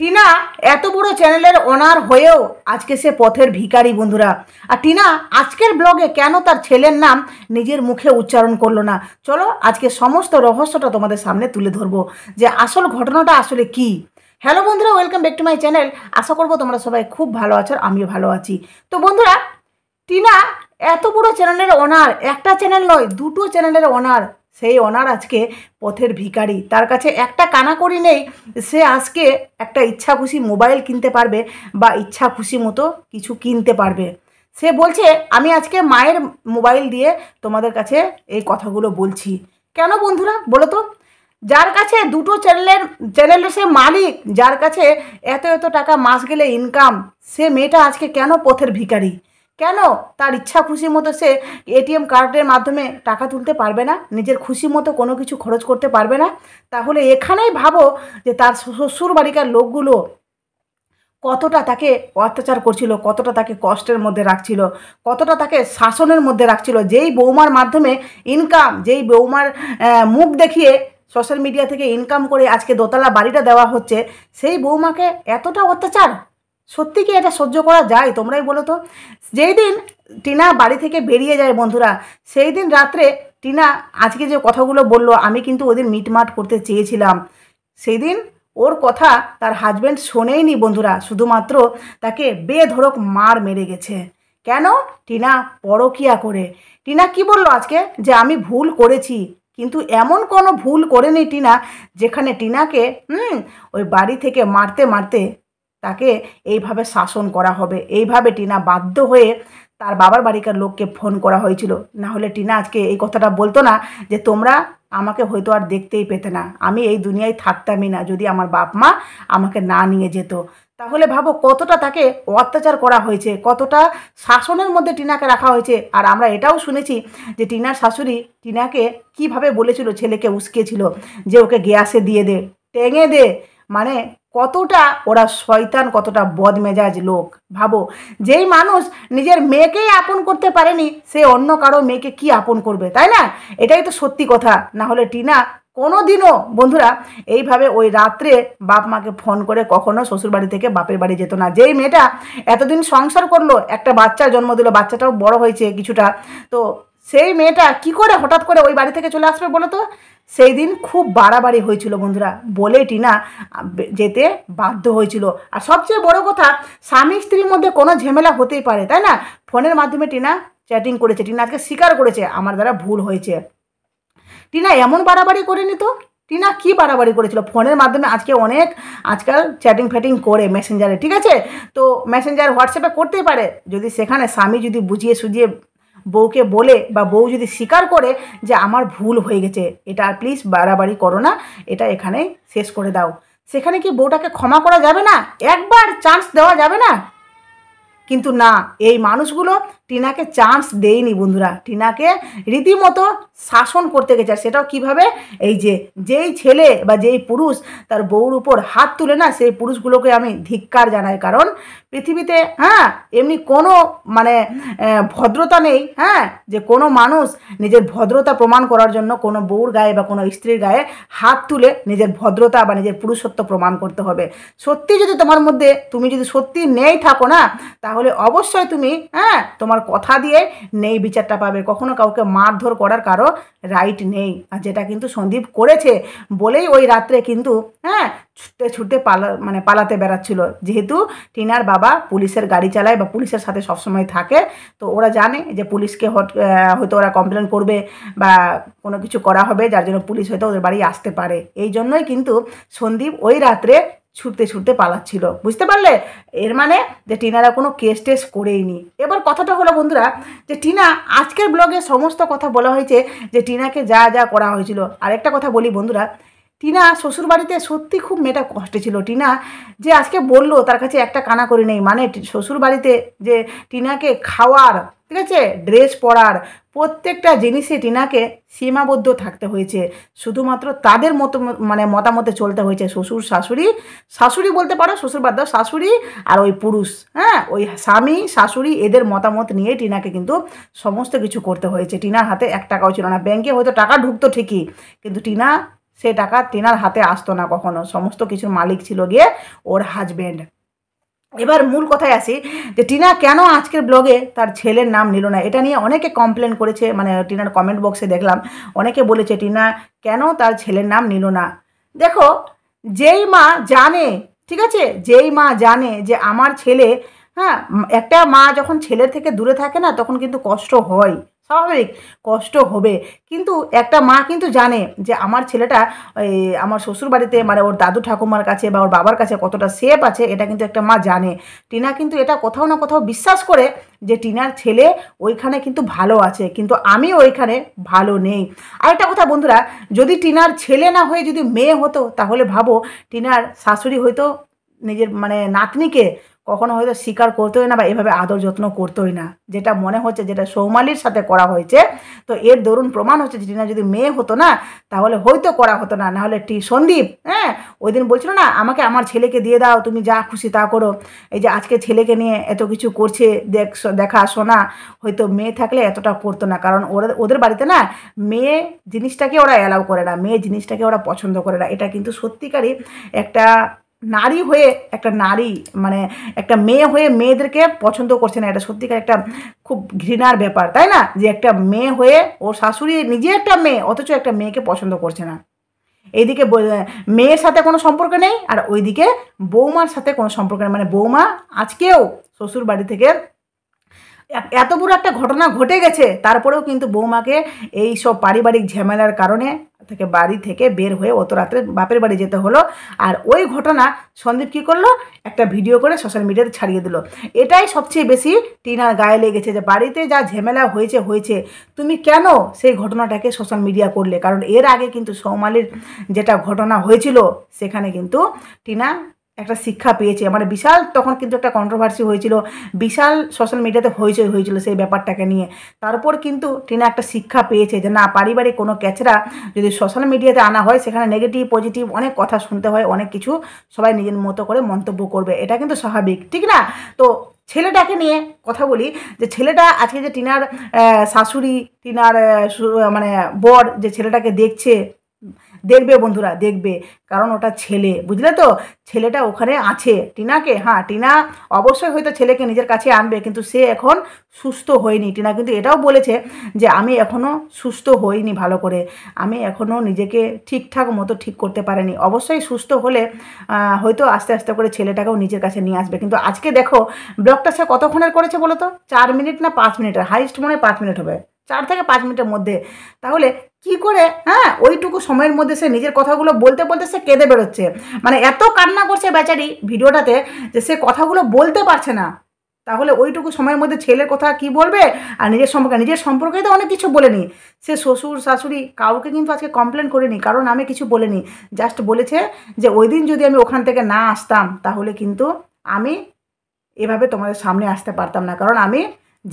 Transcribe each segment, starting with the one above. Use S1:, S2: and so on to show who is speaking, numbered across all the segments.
S1: টিনা এত বড় চ্যানেলের ওনার হয়েও আজকে সে পথের ভিকারি বন্ধুরা আর টিনা আজকের ব্লগে কেন তার ছেলের নাম নিজের মুখে উচ্চারণ করলো না চলো আজকে সমস্ত রহস্যটা তোমাদের সামনে তুলে ধরবো যে আসল ঘটনাটা আসলে কি হ্যালো বন্ধুরা welcome back to my channel আশা করবো তোমরা সবাই খুব ভালো আছো আমিও ভালো আছি তো বন্ধুরা টিনা এত বড় চ্যানেলের ওনার একটা চ্যানেল নয় দুটো চ্যানেলের ওনার সেই অনার আজকে পথের ভিকারি তার কাছে একটা কানাকড়ি নেই সে আজকে একটা ইচ্ছা খুশি মোবাইল কিনতে পারবে বা ইচ্ছা খুশি মতো কিছু কিনতে পারবে সে বলছে আমি আজকে মায়ের মোবাইল দিয়ে তোমাদের কাছে এই কথাগুলো বলছি কেন বন্ধুরা বলো তো যার কাছে দুটো চ্যানেলের চ্যানেলের সে মালিক যার কাছে এত এত টাকা মাস গেলে ইনকাম সে মেয়েটা আজকে কেন পথের ভিকারি কেন তার ইচ্ছা খুশি মতো সে এটিএম কার্ডের মাধ্যমে টাকা তুলতে পারবে না নিজের খুশি মতো কোনো কিছু খরচ করতে পারবে না তাহলে এখানেই ভাবো যে তার শ্বশুর বাড়িকার লোকগুলো কতটা তাকে অত্যাচার করছিল কতটা তাকে কষ্টের মধ্যে রাখছিল কতটা তাকে শাসনের মধ্যে রাখছিল যেই বৌমার মাধ্যমে ইনকাম যেই বৌমার মুখ দেখিয়ে সোশ্যাল মিডিয়া থেকে ইনকাম করে আজকে দোতলা বাড়িটা দেওয়া হচ্ছে সেই বৌমাকে এতটা অত্যাচার সত্যি কি এটা সহ্য করা যায় তোমরাই বলো তো যেই দিন টিনা বাড়ি থেকে বেরিয়ে যায় বন্ধুরা সেই দিন রাত্রে টিনা আজকে যে কথাগুলো বলল আমি কিন্তু ওদের মিটমাট করতে চেয়েছিলাম সেই দিন ওর কথা তার হাজব্যান্ড শোনেইনি বন্ধুরা শুধুমাত্র তাকে বেধরক মার মেরে গেছে কেন টিনা পরকিয়া করে টিনা কি বলল আজকে যে আমি ভুল করেছি কিন্তু এমন কোনো ভুল করেনি টিনা যেখানে টিনাকে হুম ওই বাড়ি থেকে মারতে মারতে তাকে এইভাবে শাসন করা হবে এইভাবে টিনা বাধ্য হয়ে তার বাবার বাড়িকার লোককে ফোন করা হয়েছিল না হলে টিনা আজকে এই কথাটা বলতো না যে তোমরা আমাকে হয়তো আর দেখতেই পেতে না আমি এই দুনিয়ায় থাকতামই না যদি আমার বাপ মা আমাকে না নিয়ে যেত তাহলে ভাবো কতটা তাকে অত্যাচার করা হয়েছে কতটা শাসনের মধ্যে টিনাকে রাখা হয়েছে আর আমরা এটাও শুনেছি যে টিনার শাশুড়ি টিনাকে কিভাবে বলেছিল ছেলেকে উস্কেছিল যে ওকে গ্যাসে দিয়ে দে টেঙে দে মানে কতটা ওরা শয়তান কতটা বদমেজাজ লোক ভাবো যেই মানুষ নিজের মেয়েকেই আপন করতে পারেনি সে অন্য কারো মেয়েকে কি আপন করবে তাই না এটাই তো সত্যি কথা না হলে টিনা কোনো দিনও বন্ধুরা এইভাবে ওই রাত্রে বাপ মাকে ফোন করে কখনো শ্বশুরবাড়ি থেকে বাপের বাড়ি যেত না যেই মেয়েটা এতদিন সংসার করলো একটা বাচ্চা জন্ম দিল বাচ্চাটাও বড় হয়েছে কিছুটা তো সেই মেয়েটা কি করে হঠাৎ করে ওই বাড়ি থেকে চলে আসবে বলো তো সেই দিন খুব বাড়াবাড়ি হয়েছিল বন্ধুরা বলে টিনা যেতে বাধ্য হয়েছিল আর সবচেয়ে বড় কথা স্বামী স্ত্রীর মধ্যে কোনো ঝেমেলা হতেই পারে তাই না ফোনের মাধ্যমে টিনা চ্যাটিং করেছে টিনা আজকে স্বীকার করেছে আমার দ্বারা ভুল হয়েছে টিনা এমন বাড়াবাড়ি করে তো টিনা কি বাড়াবাড়ি করেছিল ফোনের মাধ্যমে আজকে অনেক আজকাল চ্যাটিং ফ্যাটিং করে মেসেঞ্জারে ঠিক আছে তো মেসেঞ্জার হোয়াটসঅ্যাপে করতেই পারে যদি সেখানে স্বামী যদি বুঝিয়ে সুঝিয়ে বউকে বলে বা বউ যদি স্বীকার করে যে আমার ভুল হয়ে গেছে এটা আর প্লিজ বাড়াবাড়ি করো না এটা এখানে শেষ করে দাও সেখানে কি বউটাকে ক্ষমা করা যাবে না একবার চান্স দেওয়া যাবে না কিন্তু না এই মানুষগুলো টিনাকে চান্স দেয়নি বন্ধুরা টিনাকে রীতিমতো শাসন করতে গেছে আর সেটাও কীভাবে এই যে যেই ছেলে বা যেই পুরুষ তার বউর উপর হাত তুলে না সেই পুরুষগুলোকে আমি ধিক্কার জানাই কারণ পৃথিবীতে হ্যাঁ এমনি কোনো মানে ভদ্রতা নেই হ্যাঁ যে কোনো মানুষ নিজের ভদ্রতা প্রমাণ করার জন্য কোনো বউর গায়ে বা কোনো স্ত্রীর গায়ে হাত তুলে নিজের ভদ্রতা বা নিজের পুরুষত্ব প্রমাণ করতে হবে সত্যি যদি তোমার মধ্যে তুমি যদি সত্যি নেই থাকো না তাহলে অবশ্যই তুমি হ্যাঁ তোমার তোমার কথা দিয়ে নেই বিচারটা পাবে কখনো কাউকে মারধর করার কারো রাইট নেই আর যেটা কিন্তু সন্দীপ করেছে বলেই ওই রাত্রে কিন্তু হ্যাঁ ছুটতে ছুটতে পালা মানে পালাতে বেড়াচ্ছিল যেহেতু টিনার বাবা পুলিশের গাড়ি চালায় বা পুলিশের সাথে সবসময় থাকে তো ওরা জানে যে পুলিশকে হট হয়তো ওরা কমপ্লেন করবে বা কোনো কিছু করা হবে যার জন্য পুলিশ হয়তো ওদের বাড়ি আসতে পারে এই জন্যই কিন্তু সন্দীপ ওই রাত্রে ছুটতে ছুটতে পালাচ্ছিল বুঝতে পারলে এর মানে যে টিনারা কোনো কেস টেস করেইনি এবার কথাটা হলো বন্ধুরা যে টিনা আজকের ব্লগে সমস্ত কথা বলা হয়েছে যে টিনাকে যা যা করা হয়েছিল আরেকটা কথা বলি বন্ধুরা টিনা শ্বশুরবাড়িতে সত্যি খুব মেয়েটা কষ্টে ছিল টিনা যে আজকে বললো তার কাছে একটা কানা করে নেই মানে শ্বশুরবাড়িতে যে টিনাকে খাওয়ার ঠিক আছে ড্রেস পরার প্রত্যেকটা জিনিসে টিনাকে সীমাবদ্ধ থাকতে হয়েছে শুধুমাত্র তাদের মতো মানে মতামতে চলতে হয়েছে শ্বশুর শাশুড়ি শাশুড়ি বলতে পারো শ্বশুর বাদ শাশুড়ি আর ওই পুরুষ হ্যাঁ ওই স্বামী শাশুড়ি এদের মতামত নিয়ে টিনাকে কিন্তু সমস্ত কিছু করতে হয়েছে টিনার হাতে এক টাকাও ছিল না ব্যাংকে হয়তো টাকা ঢুকতো ঠিকই কিন্তু টিনা সে টাকা টিনার হাতে আসতো না কখনো সমস্ত কিছুর মালিক ছিল গিয়ে ওর হাজব্যান্ড এবার মূল কথায় আসি যে টিনা কেন আজকের ব্লগে তার ছেলের নাম নিল না এটা নিয়ে অনেকে কমপ্লেন করেছে মানে টিনার কমেন্ট বক্সে দেখলাম অনেকে বলেছে টিনা কেন তার ছেলের নাম নিল না দেখো যেই মা জানে ঠিক আছে যেই মা জানে যে আমার ছেলে হ্যাঁ একটা মা যখন ছেলের থেকে দূরে থাকে না তখন কিন্তু কষ্ট হয় স্বাভাবিক কষ্ট হবে কিন্তু একটা মা কিন্তু জানে যে আমার ছেলেটা আমার শ্বশুর বাড়িতে মানে ওর দাদু ঠাকুমার কাছে বা ওর বাবার কাছে কতটা সেফ আছে এটা কিন্তু একটা মা জানে টিনা কিন্তু এটা কোথাও না কোথাও বিশ্বাস করে যে টিনার ছেলে ওইখানে কিন্তু ভালো আছে কিন্তু আমি ওইখানে ভালো নেই আর একটা কথা বন্ধুরা যদি টিনার ছেলে না হয়ে যদি মেয়ে হতো তাহলে ভাবো টিনার শাশুড়ি হয়তো নিজের মানে নাতনিকে কখনো হয়তো স্বীকার করতে হয় না বা এভাবে আদর যত্ন করতে হয় না যেটা মনে হচ্ছে যেটা সৌমালির সাথে করা হয়েছে তো এর দরুন প্রমাণ হচ্ছে টিনা যদি মেয়ে হতো না তাহলে হয়তো করা হতো না নাহলে টি সন্দীপ হ্যাঁ ওই দিন বলছিল না আমাকে আমার ছেলেকে দিয়ে দাও তুমি যা খুশি তা করো এই যে আজকে ছেলেকে নিয়ে এত কিছু করছে দেখ দেখা শোনা হয়তো মেয়ে থাকলে এতটা করতো না কারণ ওরা ওদের বাড়িতে না মেয়ে জিনিসটাকে ওরা অ্যালাউ করে না মেয়ে জিনিসটাকে ওরা পছন্দ করে না এটা কিন্তু সত্যিকারই একটা নারী হয়ে একটা নারী মানে একটা মেয়ে হয়ে মেয়েদেরকে পছন্দ করছে না এটা সত্যিকার একটা খুব ঘৃণার ব্যাপার তাই না যে একটা মেয়ে হয়ে ওর শাশুড়ি নিজে একটা মেয়ে অথচ একটা মেয়েকে পছন্দ করছে না এইদিকে মেয়ের সাথে কোনো সম্পর্ক নেই আর ওইদিকে বৌমার সাথে কোনো সম্পর্ক নেই মানে বৌমা আজকেও শ্বশুর বাড়ি থেকে এত বড় একটা ঘটনা ঘটে গেছে তারপরেও কিন্তু বৌমাকে এই সব পারিবারিক ঝামেলার কারণে থেকে বাড়ি থেকে বের হয়ে অত রাত্রে বাপের বাড়ি যেতে হলো আর ওই ঘটনা সন্দীপ কী করলো একটা ভিডিও করে সোশ্যাল মিডিয়াতে ছাড়িয়ে দিল এটাই সবচেয়ে বেশি টিনার গায়ে লেগেছে যে বাড়িতে যা ঝেমেলা হয়েছে হয়েছে তুমি কেন সেই ঘটনাটাকে সোশ্যাল মিডিয়া করলে কারণ এর আগে কিন্তু সৌমালির যেটা ঘটনা হয়েছিল সেখানে কিন্তু টিনা একটা শিক্ষা পেয়েছে মানে বিশাল তখন কিন্তু একটা কন্ট্রোভার্সি হয়েছিল বিশাল সোশ্যাল মিডিয়াতে হইচই হয়েছিল সেই ব্যাপারটাকে নিয়ে তারপর কিন্তু টিনা একটা শিক্ষা পেয়েছে যে না পারিবারিক কোনো ক্যাচরা যদি সোশ্যাল মিডিয়াতে আনা হয় সেখানে নেগেটিভ পজিটিভ অনেক কথা শুনতে হয় অনেক কিছু সবাই নিজের মতো করে মন্তব্য করবে এটা কিন্তু স্বাভাবিক ঠিক না তো ছেলেটাকে নিয়ে কথা বলি যে ছেলেটা আজকে যে টিনার শাশুড়ি টিনার মানে বর যে ছেলেটাকে দেখছে দেখবে বন্ধুরা দেখবে কারণ ওটা ছেলে বুঝলে তো ছেলেটা ওখানে আছে টিনাকে হ্যাঁ টিনা অবশ্যই হয়তো ছেলেকে নিজের কাছে আনবে কিন্তু সে এখন সুস্থ হয়নি টিনা কিন্তু এটাও বলেছে যে আমি এখনও সুস্থ হইনি ভালো করে আমি এখনও নিজেকে ঠিকঠাক মতো ঠিক করতে পারিনি অবশ্যই সুস্থ হলে হয়তো আস্তে আস্তে করে ছেলেটাকেও নিজের কাছে নিয়ে আসবে কিন্তু আজকে দেখো ব্লগটা সে কতক্ষণের করেছে বলো তো চার মিনিট না পাঁচ মিনিটের হাইস্ট মনে হয় পাঁচ মিনিট হবে চার থেকে পাঁচ মিনিটের মধ্যে তাহলে কি করে হ্যাঁ ওইটুকু সময়ের মধ্যে সে নিজের কথাগুলো বলতে বলতে সে কেঁদে বেরোচ্ছে মানে এত কান্না করছে বেচারি ভিডিওটাতে যে সে কথাগুলো বলতে পারছে না তাহলে ওইটুকু সময়ের মধ্যে ছেলের কথা কি বলবে আর নিজের সম্পর্কে নিজের সম্পর্কে তো অনেক কিছু বলেনি সে শ্বশুর শাশুড়ি কাউকে কিন্তু আজকে কমপ্লেন করেনি কারণ আমি কিছু বলিনি জাস্ট বলেছে যে ওই দিন যদি আমি ওখান থেকে না আসতাম তাহলে কিন্তু আমি এভাবে তোমাদের সামনে আসতে পারতাম না কারণ আমি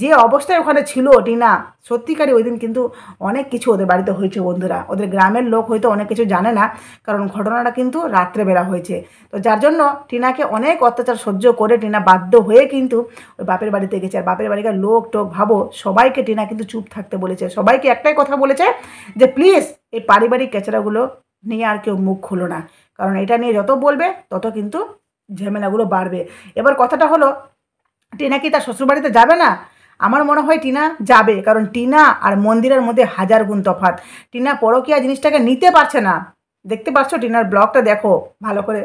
S1: যে অবস্থায় ওখানে ছিল টিনা সত্যিকারই ওই দিন কিন্তু অনেক কিছু ওদের বাড়িতে হয়েছে বন্ধুরা ওদের গ্রামের লোক হয়তো অনেক কিছু জানে না কারণ ঘটনাটা কিন্তু রাত্রে বেড়া হয়েছে তো যার জন্য টিনাকে অনেক অত্যাচার সহ্য করে টিনা বাধ্য হয়ে কিন্তু ওই বাপের বাড়িতে গেছে আর বাপের বাড়িকার লোক টোক ভাবো সবাইকে টিনা কিন্তু চুপ থাকতে বলেছে সবাইকে একটাই কথা বলেছে যে প্লিজ এই পারিবারিক কেচড়াগুলো নিয়ে আর কেউ মুখ খুলো না কারণ এটা নিয়ে যত বলবে তত কিন্তু ঝামেলাগুলো বাড়বে এবার কথাটা হলো টিনা কি তার শ্বশুরবাড়িতে যাবে না আমার মনে হয় টিনা যাবে কারণ টিনা আর মন্দিরের মধ্যে হাজার গুণ তফাত টিনা পরকিয়া জিনিসটাকে নিতে পারছে না দেখতে পাচ্ছ টিনার ব্লগটা দেখো ভালো করে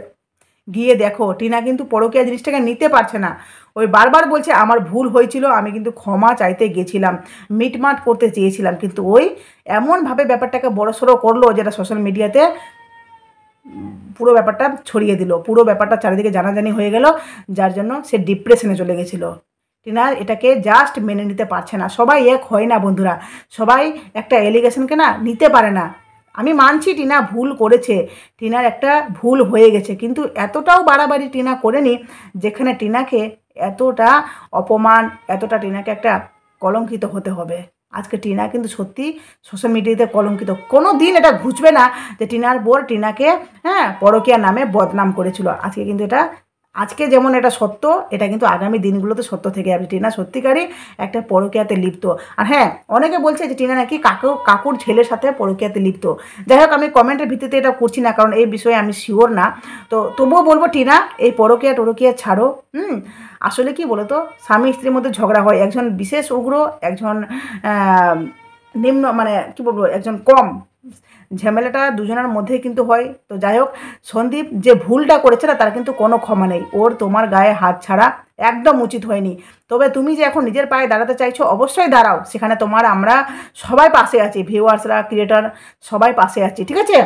S1: গিয়ে দেখো টিনা কিন্তু পরকীয়া জিনিসটাকে নিতে পারছে না ওই বারবার বলছে আমার ভুল হয়েছিল আমি কিন্তু ক্ষমা চাইতে গেছিলাম মিটমাট করতে চেয়েছিলাম কিন্তু ওই এমনভাবে ব্যাপারটাকে বড়সড় করলো যেটা সোশ্যাল মিডিয়াতে পুরো ব্যাপারটা ছড়িয়ে দিল পুরো ব্যাপারটা চারিদিকে জানাজানি হয়ে গেল যার জন্য সে ডিপ্রেশনে চলে গেছিলো টিনার এটাকে জাস্ট মেনে নিতে পারছে না সবাই এক হয় না বন্ধুরা সবাই একটা এলিগেশনকে না নিতে পারে না আমি মানছি টিনা ভুল করেছে টিনার একটা ভুল হয়ে গেছে কিন্তু এতটাও বাড়াবাড়ি টিনা করেনি যেখানে টিনাকে এতটা অপমান এতটা টিনাকে একটা কলঙ্কিত হতে হবে আজকে টিনা কিন্তু সত্যি সোশ্যাল মিডিয়াতে কলঙ্কিত কোনো দিন এটা ঘুচবে না যে টিনার বোর টিনাকে হ্যাঁ পরকিয়া নামে বদনাম করেছিল আজকে কিন্তু এটা আজকে যেমন এটা সত্য এটা কিন্তু আগামী দিনগুলোতে সত্য থেকে যাবে টিনা সত্যিকারই একটা পরকিয়াতে লিপ্ত আর হ্যাঁ অনেকে বলছে যে টিনা নাকি কাকু কাকুর ছেলের সাথে পরকিয়াতে লিপ্ত যাই হোক আমি কমেন্টের ভিত্তিতে এটা করছি না কারণ এই বিষয়ে আমি শিওর না তো তবুও বলবো টিনা এই পরকীয়া টরকিয়া ছাড়ো হুম আসলে কি বলো তো স্বামী স্ত্রীর মধ্যে ঝগড়া হয় একজন বিশেষ উগ্র একজন নিম্ন মানে কী বলবো একজন কম ঝামেলাটা দুজনের মধ্যেই কিন্তু হয় তো যাই হোক সন্দীপ যে ভুলটা করেছে না তার কিন্তু কোনো ক্ষমা নেই ওর তোমার গায়ে হাত ছাড়া একদম উচিত হয়নি তবে তুমি যে এখন নিজের পায়ে দাঁড়াতে চাইছো অবশ্যই দাঁড়াও সেখানে তোমার আমরা সবাই পাশে আছি ভিউয়ার্সরা ক্রিয়েটার সবাই পাশে আছি ঠিক আছে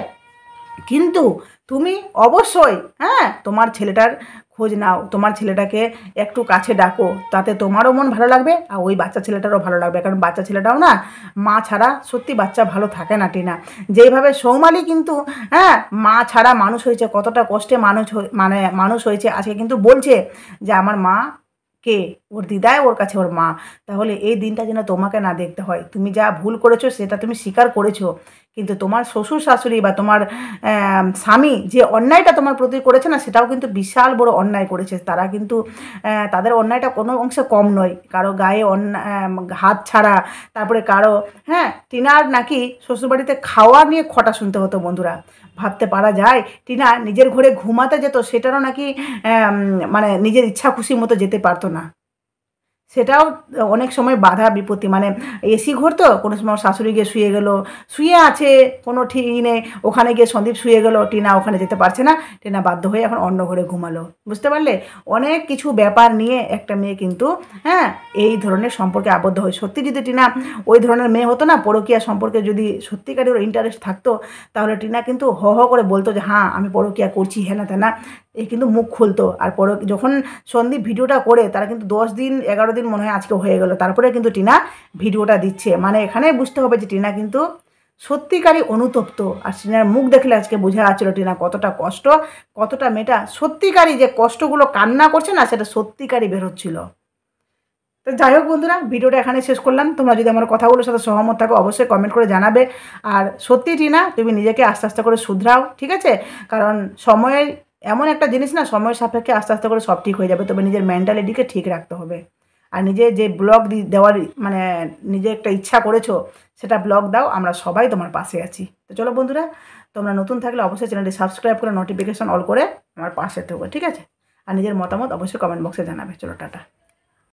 S1: কিন্তু তুমি অবশ্যই হ্যাঁ তোমার ছেলেটার খোঁজ নাও তোমার ছেলেটাকে একটু কাছে ডাকো তাতে তোমারও মন ভালো লাগবে আর ওই বাচ্চা ছেলেটারও ভালো লাগবে কারণ বাচ্চা ছেলেটাও না মা ছাড়া সত্যি বাচ্চা ভালো থাকে না টিনা যেইভাবে সৌমালি কিন্তু হ্যাঁ মা ছাড়া মানুষ হয়েছে কতটা কষ্টে মানুষ মানে মানুষ হয়েছে আজকে কিন্তু বলছে যে আমার মা কে ওর দিদায় ওর কাছে ওর মা তাহলে এই দিনটা যেন তোমাকে না দেখতে হয় তুমি যা ভুল করেছো সেটা তুমি স্বীকার করেছো কিন্তু তোমার শ্বশুর শাশুড়ি বা তোমার স্বামী যে অন্যায়টা তোমার প্রতি করেছে না সেটাও কিন্তু বিশাল বড় অন্যায় করেছে তারা কিন্তু তাদের অন্যায়টা কোনো অংশে কম নয় কারো গায়ে অন্যায় হাত ছাড়া তারপরে কারো হ্যাঁ টিনার নাকি শ্বশুরবাড়িতে খাওয়া নিয়ে খটা শুনতে হতো বন্ধুরা ভাবতে পারা যায় টিনা নিজের ঘরে ঘুমাতে যেত সেটারও নাকি মানে নিজের ইচ্ছা খুশি মতো যেতে পারতো না সেটাও অনেক সময় বাধা বিপত্তি মানে এসি ঘর তো কোনো সময় শাশুড়ি গিয়ে শুয়ে গেল শুয়ে আছে কোনো ঠিক নেই ওখানে গিয়ে সন্দীপ শুয়ে গেল টিনা ওখানে যেতে পারছে না টিনা বাধ্য হয়ে এখন অন্য ঘরে ঘুমালো বুঝতে পারলে অনেক কিছু ব্যাপার নিয়ে একটা মেয়ে কিন্তু হ্যাঁ এই ধরনের সম্পর্কে আবদ্ধ হয় সত্যি যদি টিনা ওই ধরনের মেয়ে হতো না পরকিয়া সম্পর্কে যদি সত্যিকারের ইন্টারেস্ট থাকতো তাহলে টিনা কিন্তু হ হ করে বলতো যে হ্যাঁ আমি পরকিয়া করছি হেনা তেনা এ কিন্তু মুখ খুলতো আর পরে যখন সন্দীপ ভিডিওটা করে তারা কিন্তু দশ দিন এগারো দিন মনে হয় আজকে হয়ে গেল তারপরে কিন্তু টিনা ভিডিওটা দিচ্ছে মানে এখানে বুঝতে হবে যে টিনা কিন্তু সত্যিকারই অনুতপ্ত আর টিনার মুখ দেখলে আজকে বোঝা যাচ্ছিল টিনা কতটা কষ্ট কতটা মেটা সত্যিকারই যে কষ্টগুলো কান্না করছে না সেটা সত্যিকারই বেরোচ্ছিল তো যাই হোক বন্ধুরা ভিডিওটা এখানে শেষ করলাম তোমরা যদি আমার কথাগুলোর সাথে সহমত থাকো অবশ্যই কমেন্ট করে জানাবে আর সত্যি টিনা তুমি নিজেকে আস্তে আস্তে করে শুধরাও ঠিক আছে কারণ সময়ের এমন একটা জিনিস না সময়ের সাপেক্ষে আস্তে আস্তে করে সব ঠিক হয়ে যাবে তবে নিজের মেন্টালিটিকে ঠিক রাখতে হবে আর নিজে যে ব্লগ দেওয়ার মানে নিজে একটা ইচ্ছা করেছো সেটা ব্লগ দাও আমরা সবাই তোমার পাশে আছি তো চলো বন্ধুরা তোমরা নতুন থাকলে অবশ্যই চ্যানেলটি সাবস্ক্রাইব করে নোটিফিকেশন অল করে আমার পাশে থাকবে ঠিক আছে আর নিজের মতামত অবশ্যই কমেন্ট বক্সে জানাবে চলো টাটা